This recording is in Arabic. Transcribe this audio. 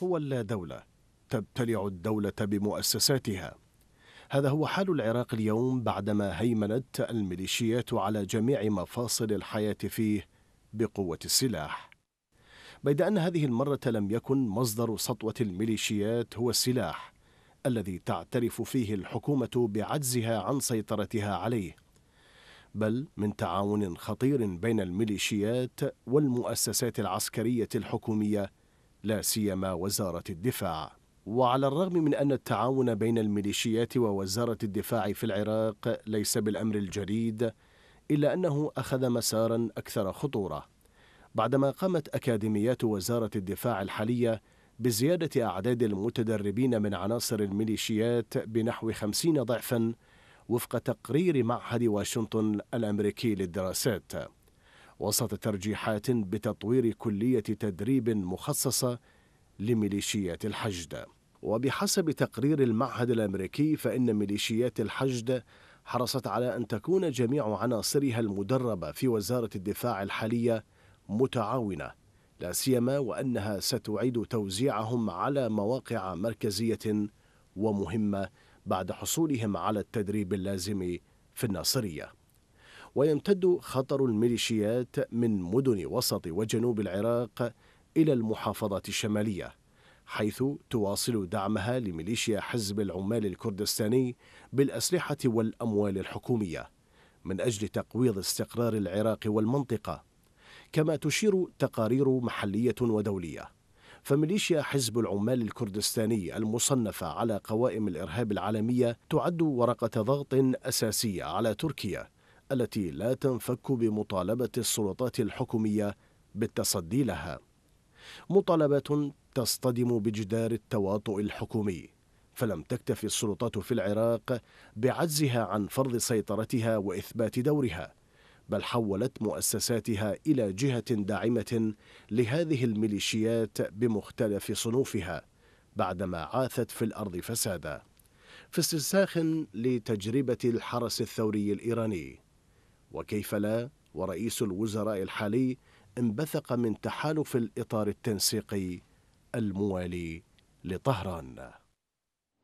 قوى اللادولة تبتلع الدولة بمؤسساتها هذا هو حال العراق اليوم بعدما هيمنت الميليشيات على جميع مفاصل الحياة فيه بقوة السلاح بيد أن هذه المرة لم يكن مصدر سطوة الميليشيات هو السلاح الذي تعترف فيه الحكومة بعجزها عن سيطرتها عليه بل من تعاون خطير بين الميليشيات والمؤسسات العسكرية الحكومية لا سيما وزارة الدفاع وعلى الرغم من أن التعاون بين الميليشيات ووزارة الدفاع في العراق ليس بالأمر الجديد إلا أنه أخذ مسارا أكثر خطورة بعدما قامت أكاديميات وزارة الدفاع الحالية بزيادة أعداد المتدربين من عناصر الميليشيات بنحو خمسين ضعفا وفق تقرير معهد واشنطن الأمريكي للدراسات وسط ترجيحات بتطوير كلية تدريب مخصصة لميليشيات الحشد وبحسب تقرير المعهد الأمريكي فإن ميليشيات الحشد حرصت على أن تكون جميع عناصرها المدربة في وزارة الدفاع الحالية متعاونة لا سيما وأنها ستعيد توزيعهم على مواقع مركزية ومهمة بعد حصولهم على التدريب اللازم في الناصريه ويمتد خطر الميليشيات من مدن وسط وجنوب العراق إلى المحافظات الشمالية حيث تواصل دعمها لميليشيا حزب العمال الكردستاني بالأسلحة والأموال الحكومية من أجل تقويض استقرار العراق والمنطقة كما تشير تقارير محلية ودولية فميليشيا حزب العمال الكردستاني المصنفة على قوائم الإرهاب العالمية تعد ورقة ضغط أساسية على تركيا التي لا تنفك بمطالبة السلطات الحكومية بالتصدي لها مطالبات تصطدم بجدار التواطؤ الحكومي فلم تكتف السلطات في العراق بعجزها عن فرض سيطرتها واثبات دورها بل حولت مؤسساتها الى جهه داعمه لهذه الميليشيات بمختلف صنوفها بعدما عاثت في الارض فسادا في استنساخ لتجربه الحرس الثوري الايراني وكيف لا ورئيس الوزراء الحالي انبثق من تحالف الإطار التنسيقي الموالي لطهران